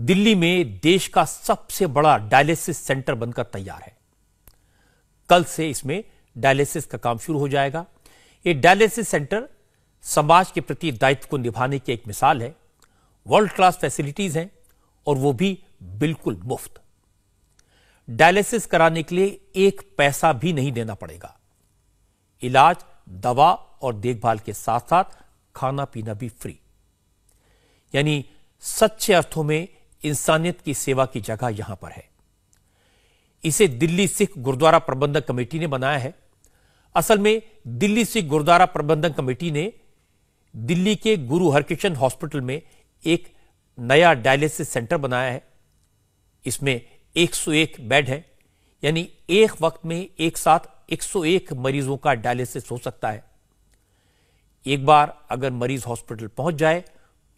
दिल्ली में देश का सबसे बड़ा डायलिसिस सेंटर बनकर तैयार है कल से इसमें डायलिसिस का काम शुरू हो जाएगा ये डायलिसिस सेंटर समाज के प्रति दायित्व को निभाने की एक मिसाल है वर्ल्ड क्लास फैसिलिटीज हैं और वो भी बिल्कुल मुफ्त डायलिसिस कराने के लिए एक पैसा भी नहीं देना पड़ेगा इलाज दवा और देखभाल के साथ साथ खाना पीना भी फ्री यानी सच्चे अर्थों में इंसानियत की सेवा की जगह यहां पर है इसे दिल्ली सिख गुरुद्वारा प्रबंधक कमेटी ने बनाया है असल में दिल्ली सिख गुरुद्वारा प्रबंधक कमेटी ने दिल्ली के गुरु हरकिशन हॉस्पिटल में एक नया डायलिसिस सेंटर बनाया है इसमें 101 बेड है यानी एक वक्त में एक साथ 101 मरीजों का डायलिसिस हो सकता है एक बार अगर मरीज हॉस्पिटल पहुंच जाए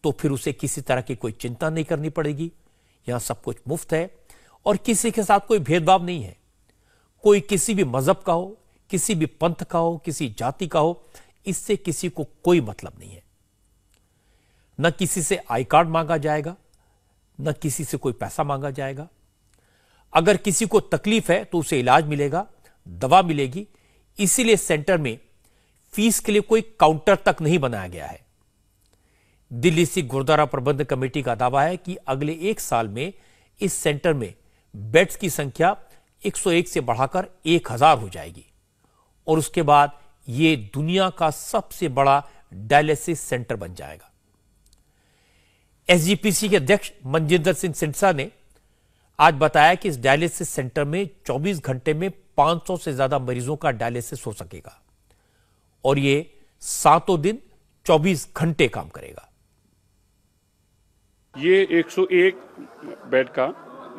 तो फिर उसे किसी तरह की कोई चिंता नहीं करनी पड़ेगी यहां सब कुछ मुफ्त है और किसी के साथ कोई भेदभाव नहीं है कोई किसी भी मजहब का हो किसी भी पंथ का हो किसी जाति का हो इससे किसी को कोई मतलब नहीं है न किसी से आई कार्ड मांगा जाएगा न किसी से कोई पैसा मांगा जाएगा अगर किसी को तकलीफ है तो उसे इलाज मिलेगा दवा मिलेगी इसीलिए सेंटर में फीस के लिए कोई काउंटर तक नहीं बनाया गया है दिल्ली सिख गुरुद्वारा प्रबंध कमेटी का दावा है कि अगले एक साल में इस सेंटर में बेड्स की संख्या 101 से बढ़ाकर 1000 हो जाएगी और उसके बाद यह दुनिया का सबसे बड़ा डायलिसिस सेंटर बन जाएगा एसजीपीसी के अध्यक्ष मनजिंदर सिंह सिंसा ने आज बताया कि इस डायलिसिस सेंटर में 24 घंटे में 500 से ज्यादा मरीजों का डायलिसिस हो सकेगा और यह सातों दिन 24 घंटे काम करेगा ये 101 बेड का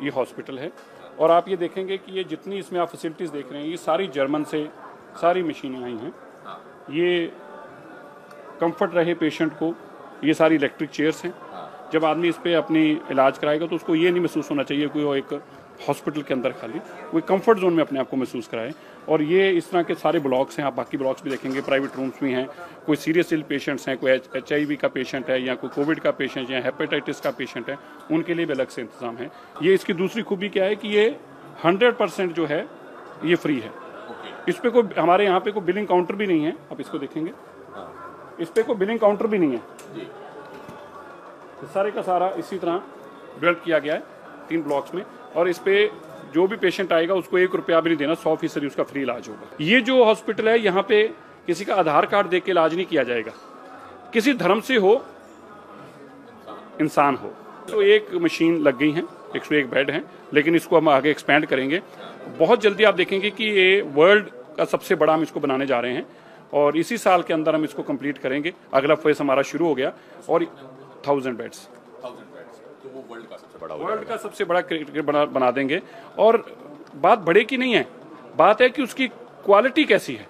ये हॉस्पिटल है और आप ये देखेंगे कि ये जितनी इसमें आप फैसिलिटीज़ देख रहे हैं ये सारी जर्मन से सारी मशीनें आई हैं ये कंफर्ट रहे पेशेंट को ये सारी इलेक्ट्रिक चेयर्स हैं जब आदमी इस पर अपनी इलाज कराएगा तो उसको ये नहीं महसूस होना चाहिए कि वो एक हॉस्पिटल के अंदर खाली वो कंफर्ट जोन में अपने आप को महसूस कराए और ये इस तरह के सारे ब्लॉक्स हैं आप बाकी ब्लॉक्स भी देखेंगे प्राइवेट रूम्स भी हैं कोई सीरियस इल पेशेंट्स हैं कोई एच आई का पेशेंट है या कोई कोविड का पेशेंट या हेपेटाइटिस का पेशेंट है उनके लिए भी अलग से इंतजाम है ये इसकी दूसरी खूबी क्या है कि ये हंड्रेड जो है ये फ्री है इस पर कोई हमारे यहाँ पे कोई बिलिंग काउंटर भी नहीं है आप इसको देखेंगे हाँ। इस पर कोई बिलिंग काउंटर भी नहीं है तो सारे का सारा इसी तरह डेवलप किया गया है तीन ब्लॉक्स में और इस पर जो भी पेशेंट आएगा उसको एक रुपया भी नहीं देना सौ फीसदी उसका फ्री इलाज होगा ये जो हॉस्पिटल है यहाँ पे किसी का आधार कार्ड दे के इलाज नहीं किया जाएगा किसी धर्म से हो इंसान हो तो एक मशीन लग गई है एक सौ एक बेड है लेकिन इसको हम आगे एक्सपेंड करेंगे बहुत जल्दी आप देखेंगे कि ये वर्ल्ड का सबसे बड़ा हम इसको बनाने जा रहे हैं और इसी साल के अंदर हम इसको कंप्लीट करेंगे अगला फेज हमारा शुरू हो गया और थाउजेंड बेड्स तो वर्ल्ड का सबसे बड़ा का सबसे बड़ा क्रिकेट बना बना देंगे और बात बड़े की नहीं है बात है कि उसकी क्वालिटी कैसी है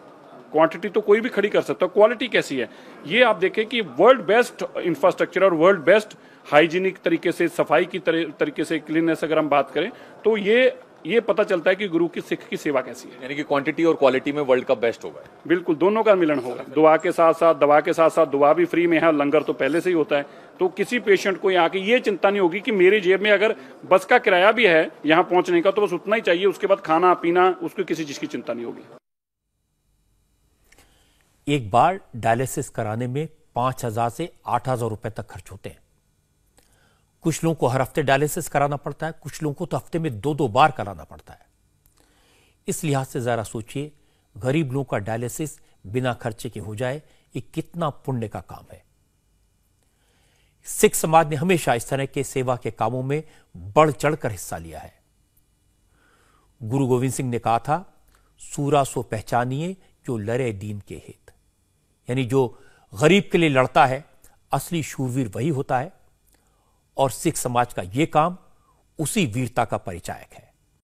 क्वांटिटी तो कोई भी खड़ी कर सकता है क्वालिटी कैसी है ये आप देखें कि वर्ल्ड बेस्ट इंफ्रास्ट्रक्चर और वर्ल्ड बेस्ट हाइजीनिक तरीके से सफाई की तरीके से क्लीननेस अगर हम बात करें तो ये ये पता चलता है कि गुरु की सिख की सेवा कैसी है यानी कि क्वांटिटी और क्वालिटी में वर्ल्ड कप बेस्ट होगा बिल्कुल दोनों का मिलन होगा दुआ के साथ साथ दवा के साथ साथ दुआ भी फ्री में है लंगर तो पहले से ही होता है तो किसी पेशेंट को यहाँ की ये चिंता नहीं होगी कि मेरी जेब में अगर बस का किराया भी है यहाँ पहुंचने का तो बस उतना ही चाहिए उसके बाद खाना पीना उसको किसी चीज़ की चिंता नहीं होगी एक बार डायलिसिस कराने में पांच हज़ार से आठ हज़ार तक खर्च होते हैं कुछ लोगों को हर हफ्ते डायलिसिस कराना पड़ता है कुछ लोगों को तो हफ्ते में दो दो बार कराना पड़ता है इस लिहाज से ज़रा सोचिए गरीब लोगों का डायलिसिस बिना खर्चे के हो जाए ये कितना पुण्य का काम है सिख समाज ने हमेशा इस तरह के सेवा के कामों में बढ़ चढ़कर हिस्सा लिया है गुरु गोविंद सिंह ने कहा था सूरा सो पहचानिए जो लड़े दीन के हित यानी जो गरीब के लिए लड़ता है असली शूरवीर वही होता है और सिख समाज का यह काम उसी वीरता का परिचायक है